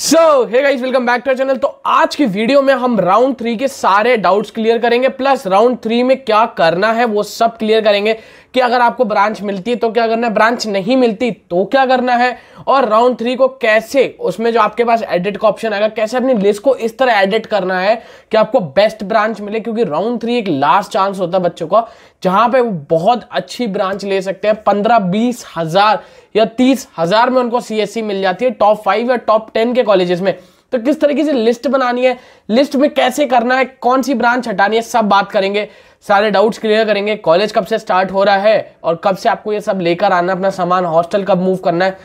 so hey guys welcome back to channel तो आज की वीडियो में हम राउंड थ्री के सारे डाउट्स क्लियर करेंगे प्लस राउंड थ्री में क्या करना है वो सब क्लियर करेंगे कि अगर आपको ब्रांच मिलती है तो क्या करना है ब्रांच नहीं मिलती तो क्या करना है और राउंड थ्री को कैसे उसमें जो आपके पास एडिट का ऑप्शन आएगा कैसे अपनी लिस्ट को इस तरह एडिट करना है कि आपको बेस्ट ब्रांच मिले क्योंकि राउंड थ्री एक लास्ट चांस होता है बच्चों का जहां पे वो बहुत अच्छी ब्रांच ले सकते हैं पंद्रह बीस हजार या तीस हजार में उनको सीएससी e मिल जाती है टॉप फाइव या टॉप टेन के कॉलेजेस में तो किस तरीके से लिस्ट बनानी है लिस्ट में कैसे करना है कौन सी ब्रांच हटानी है सब बात करेंगे सारे डाउट्स क्लियर करेंगे कॉलेज कब से स्टार्ट हो रहा है और कब से आपको ये सब लेकर आना अपना सामान हॉस्टल कब मूव करना है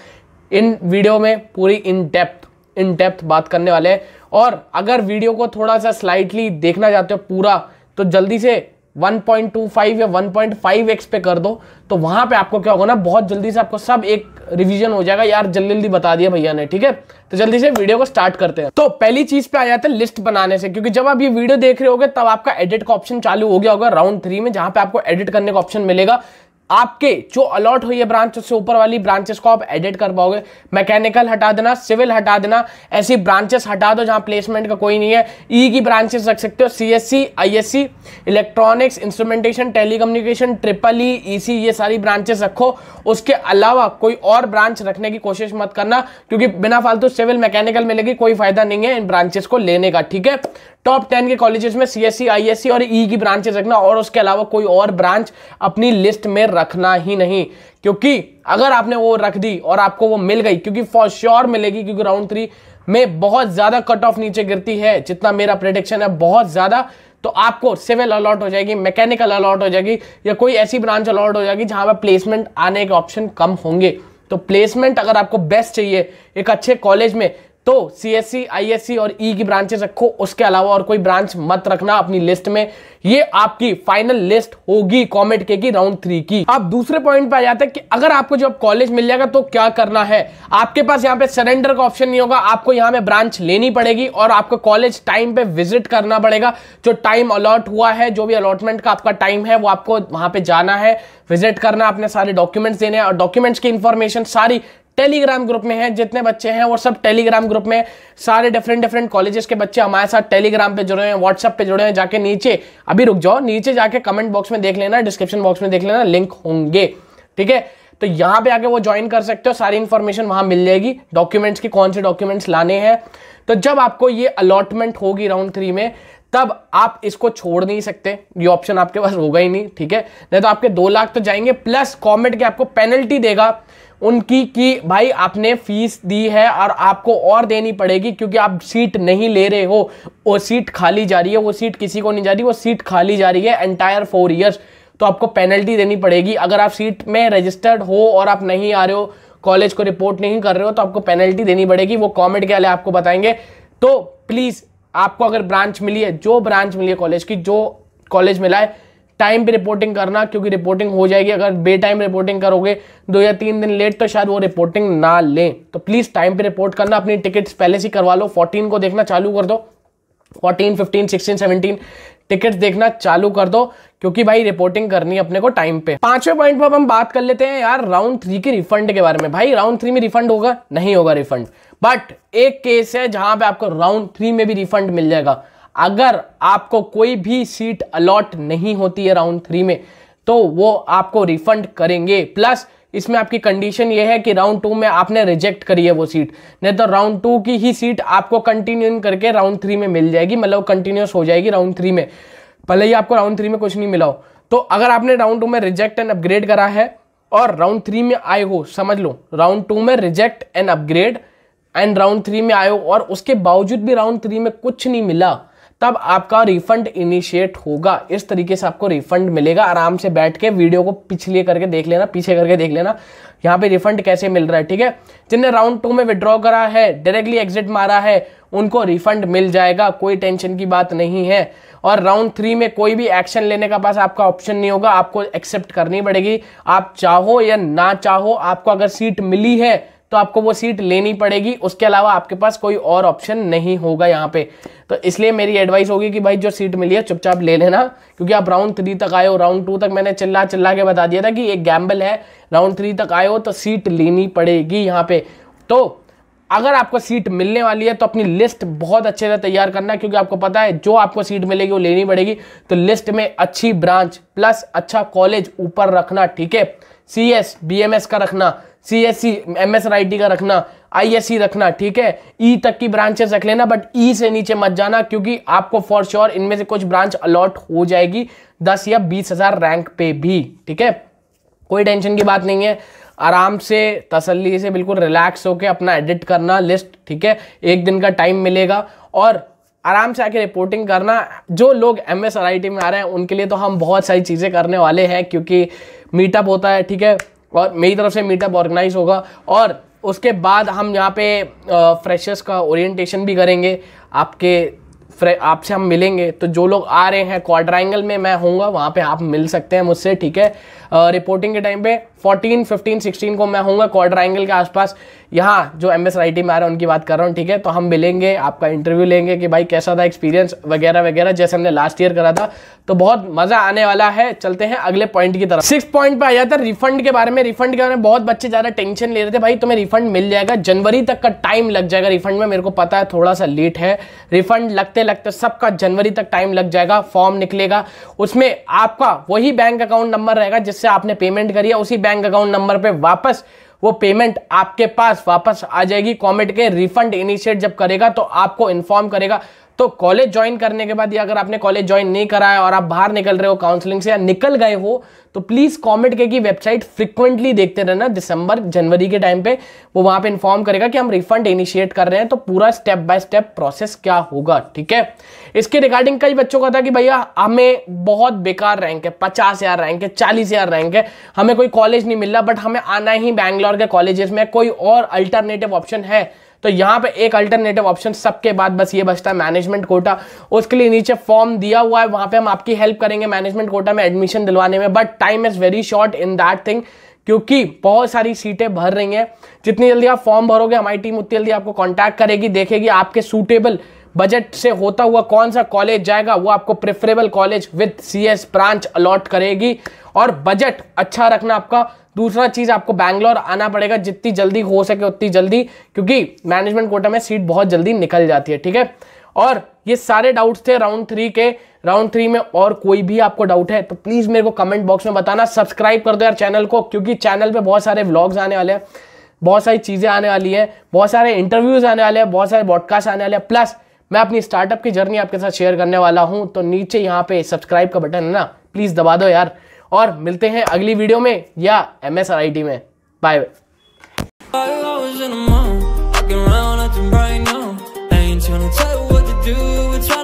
इन वीडियो में पूरी इन डेप्थ इन डेप्थ बात करने वाले हैं और अगर वीडियो को थोड़ा सा स्लाइटली देखना चाहते हो पूरा तो जल्दी से 1.25 या 1.5x पे कर दो तो वहां पे आपको क्या होगा ना बहुत जल्दी से आपको सब एक रिवीजन हो जाएगा यार जल्दी जल्दी बता दिया भैया ने ठीक है तो जल्दी से वीडियो को स्टार्ट करते हैं तो पहली चीज पे आ जाते हैं लिस्ट बनाने से क्योंकि जब आप ये वीडियो देख रहे होगे तब आपका एडिट का ऑप्शन चालू हो गया होगा राउंड थ्री में जहां पे आपको एडिट करने का ऑप्शन मिलेगा आपके जो अलॉट हुई है ब्रांच से ऊपर वाली ब्रांचेस को आप एडिट कर पाओगे मैकेनिकल हटा देना सिविल हटा देना ऐसी ब्रांचेस हटा दो जहां प्लेसमेंट का कोई नहीं है ई e की ब्रांचेस रख सकते हो C S C I S C electronics instrumentation telecommunication triple E E C ये सारी ब्रांचेस रखो उसके अलावा कोई और ब्रांच रखने की कोशिश मत करना क्योंकि बिना फालतू सिविल मैकेनिकल मिलेगी कोई फायदा नहीं है इन ब्रांचेस को लेने का ठीक है टॉप टेन के कॉलेजेस में सी एस सी आई एस सी और ई e की ब्रांचेस रखना और उसके अलावा कोई और ब्रांच अपनी लिस्ट में रखना ही नहीं क्योंकि अगर आपने वो रख दी और आपको वो मिल गई क्योंकि फॉर श्योर मिलेगी क्योंकि राउंड थ्री में बहुत ज़्यादा कट ऑफ नीचे गिरती है जितना मेरा प्रडिक्शन है बहुत ज़्यादा तो आपको सिविल अलॉट हो जाएगी मैकेनिकल अलॉट हो जाएगी या कोई ऐसी ब्रांच अलॉट हो जाएगी जहां पर प्लेसमेंट आने के ऑप्शन कम होंगे तो प्लेसमेंट अगर आपको बेस्ट चाहिए एक अच्छे कॉलेज में तो सी एस सी आई एस सी और ई e की ब्रांचेस रखो उसके अलावा और कोई ब्रांच मत रखना अपनी लिस्ट में ये आपकी फाइनल लिस्ट होगी कॉमेट के की राउंड थ्री की आप दूसरे पॉइंट पे आ जाते हैं कि अगर आपको जब कॉलेज मिल जाएगा तो क्या करना है आपके पास यहाँ पे सरेंडर का ऑप्शन नहीं होगा आपको यहाँ पे ब्रांच लेनी पड़ेगी और आपको कॉलेज टाइम पे विजिट करना पड़ेगा जो टाइम अलॉट हुआ है जो भी अलॉटमेंट का आपका टाइम है वो आपको वहां पे जाना है विजिट करना अपने सारे डॉक्यूमेंट्स देने और डॉक्यूमेंट्स की इन्फॉर्मेशन सारी टेलीग्राम ग्रुप में है जितने बच्चे हैं वो सब टेलीग्राम ग्रुप में सारे डिफरेंट डिफरेंट कॉलेजेस के बच्चे हमारे साथ टेलीग्राम पे जुड़े हैं व्हाट्सएप पे जुड़े हैं जाके नीचे अभी रुक जाओ नीचे जाके कमेंट बॉक्स में देख लेना डिस्क्रिप्शन बॉक्स में देख लेना लिंक होंगे ठीक है तो यहाँ पे आके वो ज्वाइन कर सकते हो सारी इन्फॉर्मेशन वहाँ मिल जाएगी डॉक्यूमेंट्स के कौन से डॉक्यूमेंट्स लाने हैं तो जब आपको ये अलॉटमेंट होगी राउंड थ्री में तब आप इसको छोड़ नहीं सकते ये ऑप्शन आपके पास होगा ही नहीं ठीक है नहीं तो आपके दो लाख तो जाएंगे प्लस कॉमेंट के आपको पेनल्टी देगा उनकी कि भाई आपने फीस दी है और आपको और देनी पड़ेगी क्योंकि आप सीट नहीं ले रहे हो वो सीट खाली जा रही है वो सीट किसी को नहीं जा रही वो सीट खाली जा रही है एंटायर फोर ईयर्स तो आपको पेनल्टी देनी पड़ेगी अगर आप सीट में रजिस्टर्ड हो और आप नहीं आ रहे हो कॉलेज को रिपोर्ट नहीं कर रहे हो तो आपको पेनल्टी देनी पड़ेगी वो कॉमेंट के वाले आपको बताएंगे तो प्लीज़ आपको अगर ब्रांच मिली है जो ब्रांच मिली है कॉलेज की जो कॉलेज मिला है टाइम पे रिपोर्टिंग करना क्योंकि रिपोर्टिंग हो जाएगी अगर बे टाइम रिपोर्टिंग करोगे दो या तीन दिन लेट तो शायद वो रिपोर्टिंग ना लें तो प्लीज़ टाइम पे रिपोर्ट करना अपनी टिकट्स पहले से करवा लो फोर्टीन को देखना चालू कर दो fourteen fifteen sixteen seventeen tickets देखना चालू कर दो क्योंकि भाई रिपोर्टिंग करनी है अपने को टाइम पे पांचवें पॉइंट पर हम बात कर लेते हैं यार राउंड थ्री के रिफंड के बारे में भाई राउंड थ्री में रिफंड होगा नहीं होगा रिफंड बट एक केस है जहां पे आपको राउंड थ्री में भी रिफंड मिल जाएगा अगर आपको कोई भी सीट अलॉट नहीं होती है राउंड थ्री में तो वो आपको रिफंड करेंगे प्लस इसमें आपकी कंडीशन ये है कि राउंड टू में आपने रिजेक्ट करी है वो सीट नहीं तो राउंड टू की ही सीट आपको कंटिन्यू करके राउंड थ्री में मिल जाएगी मतलब कंटिन्यूस हो जाएगी राउंड थ्री में भले ही आपको राउंड थ्री में कुछ नहीं मिला हो तो अगर आपने राउंड टू में रिजेक्ट एंड अपग्रेड करा है और राउंड थ्री में आए हो समझ लो राउंड टू में reject and upgrade and round three में आए हो और उसके बावजूद भी राउंड थ्री में कुछ नहीं मिला तब आपका रिफंड इनिशिएट होगा इस तरीके से आपको रिफंड मिलेगा आराम से बैठ के वीडियो को पिछले करके देख लेना पीछे करके देख लेना यहाँ पे रिफंड कैसे मिल रहा है ठीक है जिनने राउंड टू में विड्रॉ करा है डायरेक्टली एग्जिट मारा है उनको रिफंड मिल जाएगा कोई टेंशन की बात नहीं है और राउंड थ्री में कोई भी एक्शन लेने का पास आपका ऑप्शन नहीं होगा आपको एक्सेप्ट करनी पड़ेगी आप चाहो या ना चाहो आपको अगर सीट मिली है तो आपको वो सीट लेनी पड़ेगी उसके अलावा आपके पास कोई और ऑप्शन नहीं होगा यहाँ पे तो इसलिए मेरी एडवाइस होगी कि भाई जो सीट मिली है चुपचाप ले लेना क्योंकि आप राउंड थ्री तक आए हो राउंड टू तक मैंने चिल्ला चिल्ला के बता दिया था कि एक गैम्बल है राउंड थ्री तक आए हो तो सीट लेनी पड़ेगी यहाँ पे तो अगर आपको सीट मिलने वाली है तो अपनी लिस्ट बहुत अच्छे से तैयार करना क्योंकि आपको पता है जो आपको सीट मिलेगी वो लेनी पड़ेगी तो लिस्ट में अच्छी ब्रांच प्लस अच्छा कॉलेज ऊपर रखना ठीक है C S B M S का रखना C S C M S I T का रखना आई एस सी रखना ठीक है ई e तक की ब्रांचेस रख लेना बट ई e से नीचे मत जाना क्योंकि आपको फॉर श्योर इनमें से कुछ ब्रांच अलॉट हो जाएगी दस या बीस हज़ार रैंक पे भी ठीक है कोई टेंशन की बात नहीं है आराम से तसल्ली से बिल्कुल रिलैक्स होकर अपना एडिट करना लिस्ट ठीक है एक दिन का टाइम मिलेगा और आराम से आके रिपोर्टिंग करना जो लोग एम एस में आ रहे हैं उनके लिए तो हम बहुत सारी चीज़ें करने वाले हैं क्योंकि मीटअप होता है ठीक है और मेरी तरफ से मीटअप ऑर्गेनाइज होगा और उसके बाद हम यहाँ पे फ्रेशर्स का ओरिएंटेशन भी करेंगे आपके आपसे हम मिलेंगे तो जो लोग आ रहे हैं क्वाड्राइंगल में मैं होऊंगा वहाँ पे आप मिल सकते हैं मुझसे ठीक है रिपोर्टिंग के टाइम पे 14, 15, 16 को मैं होऊंगा क्वाड्राइंगल के आसपास यहाँ जो एम एस आई टी में आ रहे हैं उनकी बात कर रहा हूँ ठीक है तो हम मिलेंगे आपका इंटरव्यू लेंगे कि भाई कैसा था एक्सपीरियंस वगैरह वगैरह जैसे हमने लास्ट ईयर करा था तो बहुत मज़ा आने वाला है चलते हैं अगले पॉइंट की तरफ सिक्स पॉइंट पर आ जाता है रिफंड के बारे में रिफंड के बारे में बहुत बच्चे ज़्यादा टेंशन ले रहे थे भाई तुम्हें रिफंड मिल जाएगा जनवरी तक का टाइम लग जाएगा रिफंड में मेरे को पता है थोड़ा सा लेट है रिफंड लगते लगते लगते सबका जनवरी तक टाइम लग जाएगा फॉर्म निकलेगा उसमें आपका वही बैंक अकाउंट नंबर रहेगा जिससे आपने पेमेंट करी है उसी बैंक अकाउंट नंबर पर वापस वो पेमेंट आपके पास वापस आ जाएगी कॉमेट के रिफंड इनिशिएट जब करेगा तो आपको इन्फॉर्म करेगा तो कॉलेज ज्वाइन करने के बाद अगर आपने कॉलेज ज्वाइन नहीं करा है और आप बाहर निकल रहे हो काउंसलिंग से या निकल गए हो तो प्लीज़ कॉमेंट के की वेबसाइट फ्रिक्वेंटली देखते रहना दिसंबर जनवरी के टाइम पे वो वहां पे इन्फॉर्म करेगा कि हम रिफंड इनिशिएट कर रहे हैं तो पूरा स्टेप बाय स्टेप प्रोसेस क्या होगा ठीक है इसके रिगार्डिंग कई बच्चों का था कि भैया हमें बहुत बेकार रैंक है पचास हजार रैंक है चालीस हजार रैंक है हमें कोई कॉलेज नहीं मिल रहा बट हमें आना ही बैंगलोर के कॉलेजेस में कोई और अल्टरनेटिव ऑप्शन है तो यहाँ पे एक अल्टरनेटिव ऑप्शन सबके बाद बस ये बचता है मैनेजमेंट कोटा उसके लिए नीचे फॉर्म दिया हुआ है वहां पे हम आपकी हेल्प करेंगे मैनेजमेंट कोटा में एडमिशन दिलवाने में but time is very short in that thing क्योंकि बहुत सारी सीटें भर रही हैं जितनी जल्दी आप फॉर्म भरोगे हमारी टीम उतनी जल्दी आपको कॉन्टैक्ट करेगी देखेगी आपके सूटेबल बजट से होता हुआ कौन सा कॉलेज जाएगा वो आपको preferable college with S branch allot करेगी और बजट अच्छा रखना आपका दूसरा चीज़ आपको बैंगलोर आना पड़ेगा जितनी जल्दी हो सके उतनी जल्दी क्योंकि मैनेजमेंट कोटा में सीट बहुत जल्दी निकल जाती है ठीक है और ये सारे डाउट्स थे राउंड थ्री के राउंड थ्री में और कोई भी आपको डाउट है तो प्लीज़ मेरे को कमेंट बॉक्स में बताना सब्सक्राइब कर दो यार चैनल को क्योंकि चैनल पे बहुत सारे व्लॉग्स आने वाले हैं बहुत सारी चीज़ें आने वाली हैं बहुत सारे इंटरव्यूज़ आने वाले हैं बहुत सारे ब्रॉडकास्ट आने वाले हैं प्लस मैं अपनी स्टार्टअप की जर्नी आपके साथ शेयर करने वाला हूँ तो नीचे यहाँ पे सब्सक्राइब का बटन है ना प्लीज़ दबा दो यार और मिलते हैं अगली वीडियो में या M S R I T में बाय बाय